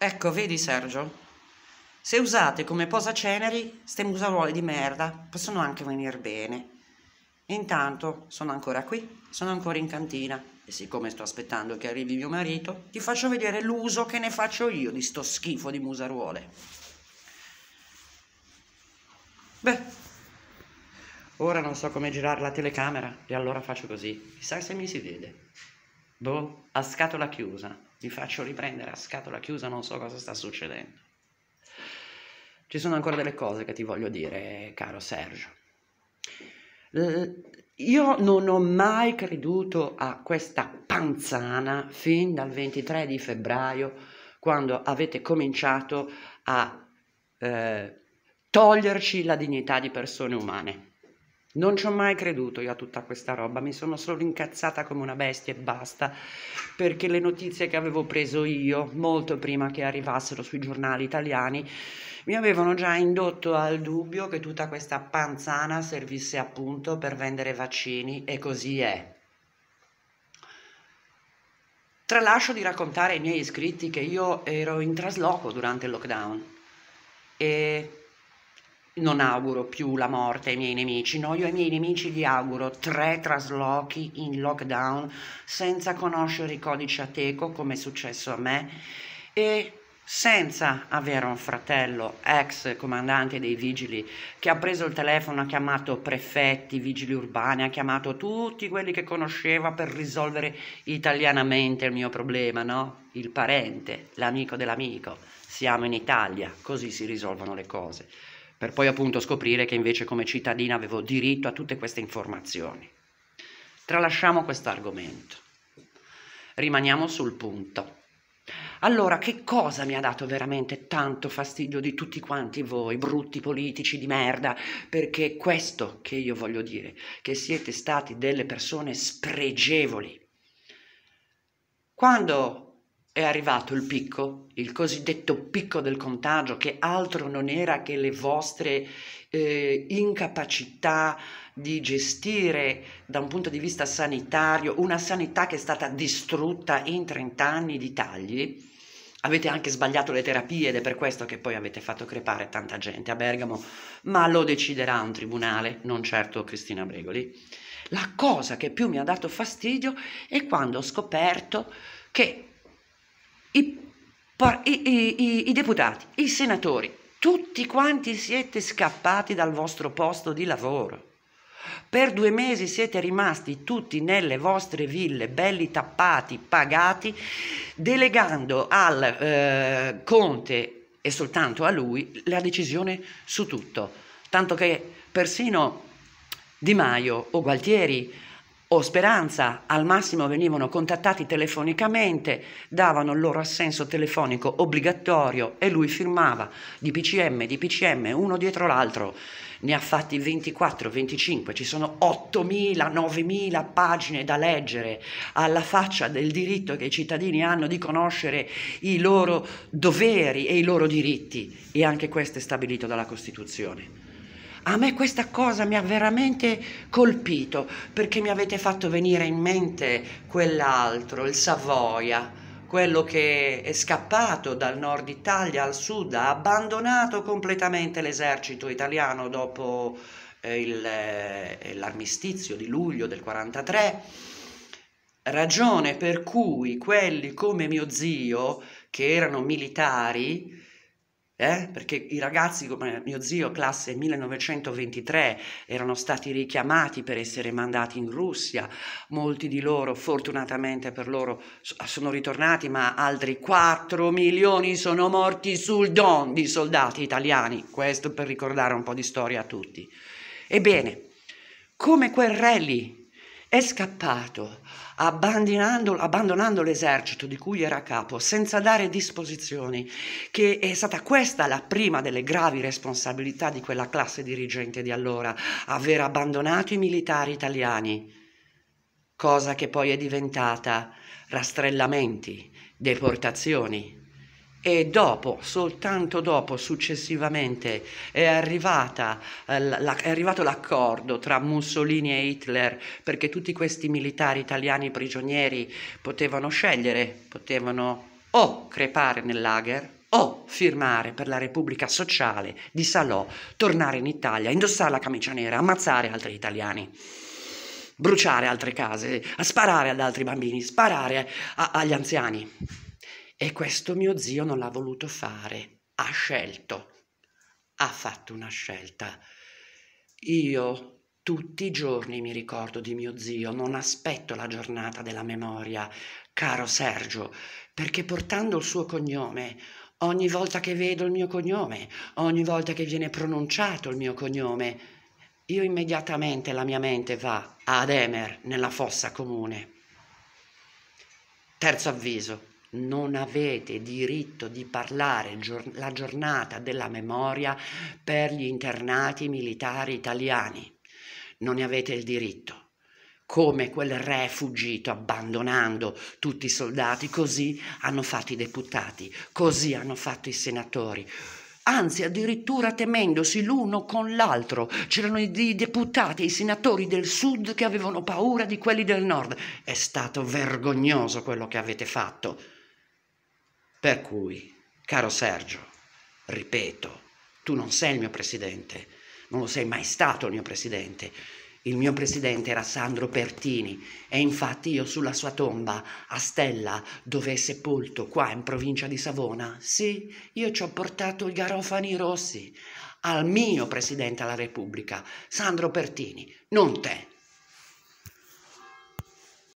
Ecco, vedi Sergio? Se usate come posa ceneri, ste musaruole di merda possono anche venire bene. Intanto sono ancora qui, sono ancora in cantina e siccome sto aspettando che arrivi mio marito, ti faccio vedere l'uso che ne faccio io di sto schifo di musaruole. Beh, ora non so come girare la telecamera e allora faccio così, chissà se mi si vede. Boh, a scatola chiusa vi faccio riprendere a scatola chiusa, non so cosa sta succedendo. Ci sono ancora delle cose che ti voglio dire, caro Sergio. Io non ho mai creduto a questa panzana fin dal 23 di febbraio, quando avete cominciato a eh, toglierci la dignità di persone umane. Non ci ho mai creduto io a tutta questa roba, mi sono solo incazzata come una bestia e basta, perché le notizie che avevo preso io, molto prima che arrivassero sui giornali italiani, mi avevano già indotto al dubbio che tutta questa panzana servisse appunto per vendere vaccini e così è. Tralascio di raccontare ai miei iscritti che io ero in trasloco durante il lockdown e non auguro più la morte ai miei nemici, no, io ai miei nemici gli auguro tre traslochi in lockdown senza conoscere i codici ateco come è successo a me e senza avere un fratello ex comandante dei vigili che ha preso il telefono, ha chiamato prefetti, vigili urbani, ha chiamato tutti quelli che conosceva per risolvere italianamente il mio problema, no? Il parente, l'amico dell'amico. Siamo in Italia, così si risolvono le cose per poi appunto scoprire che invece come cittadina avevo diritto a tutte queste informazioni. Tralasciamo questo argomento. rimaniamo sul punto. Allora, che cosa mi ha dato veramente tanto fastidio di tutti quanti voi, brutti politici di merda? Perché questo che io voglio dire, che siete stati delle persone spregevoli. Quando è arrivato il picco, il cosiddetto picco del contagio, che altro non era che le vostre eh, incapacità di gestire da un punto di vista sanitario una sanità che è stata distrutta in 30 anni di tagli. Avete anche sbagliato le terapie ed è per questo che poi avete fatto crepare tanta gente a Bergamo, ma lo deciderà un tribunale, non certo Cristina Bregoli. La cosa che più mi ha dato fastidio è quando ho scoperto che i, i, i deputati, i senatori, tutti quanti siete scappati dal vostro posto di lavoro. Per due mesi siete rimasti tutti nelle vostre ville, belli tappati, pagati, delegando al eh, Conte e soltanto a lui la decisione su tutto. Tanto che persino Di Maio o Gualtieri o Speranza al massimo venivano contattati telefonicamente, davano il loro assenso telefonico obbligatorio e lui firmava di PCM, di PCM, uno dietro l'altro. Ne ha fatti 24, 25, ci sono 8.000, 9.000 pagine da leggere alla faccia del diritto che i cittadini hanno di conoscere i loro doveri e i loro diritti e anche questo è stabilito dalla Costituzione. A me questa cosa mi ha veramente colpito perché mi avete fatto venire in mente quell'altro, il Savoia, quello che è scappato dal nord Italia al sud, ha abbandonato completamente l'esercito italiano dopo eh, eh l'armistizio di luglio del 43, ragione per cui quelli come mio zio, che erano militari, eh? Perché i ragazzi come mio zio, classe 1923, erano stati richiamati per essere mandati in Russia, molti di loro fortunatamente per loro sono ritornati, ma altri 4 milioni sono morti sul don di soldati italiani, questo per ricordare un po' di storia a tutti. Ebbene, come quel rally è scappato, abbandonando, abbandonando l'esercito di cui era capo, senza dare disposizioni, che è stata questa la prima delle gravi responsabilità di quella classe dirigente di allora, aver abbandonato i militari italiani, cosa che poi è diventata rastrellamenti, deportazioni e dopo, soltanto dopo, successivamente, è, arrivata, eh, è arrivato l'accordo tra Mussolini e Hitler perché tutti questi militari italiani prigionieri potevano scegliere, potevano o crepare nel lager o firmare per la Repubblica Sociale di Salò, tornare in Italia, indossare la camicia nera, ammazzare altri italiani bruciare altre case, sparare ad altri bambini, sparare a, agli anziani. E questo mio zio non l'ha voluto fare, ha scelto, ha fatto una scelta. Io tutti i giorni mi ricordo di mio zio, non aspetto la giornata della memoria, caro Sergio, perché portando il suo cognome, ogni volta che vedo il mio cognome, ogni volta che viene pronunciato il mio cognome, io immediatamente la mia mente va ad Emer nella fossa comune. Terzo avviso non avete diritto di parlare gior- la giornata della memoria per gli internati militari italiani. Non ne avete il diritto come quel re fuggito abbandonando tutti i soldati, così hanno fatto i deputati, così hanno fatto i senatori. Anzi, addirittura temendosi l'uno con l'altro. C'erano i deputati e i senatori del sud che avevano paura di quelli del nord. È stato vergognoso quello che avete fatto. Per cui, caro Sergio, ripeto, tu non sei il mio presidente, non lo sei mai stato il mio presidente. Il mio presidente era Sandro Pertini e infatti io sulla sua tomba a Stella, dove è sepolto qua in provincia di Savona, sì, io ci ho portato i garofani rossi al mio presidente della Repubblica, Sandro Pertini, non te.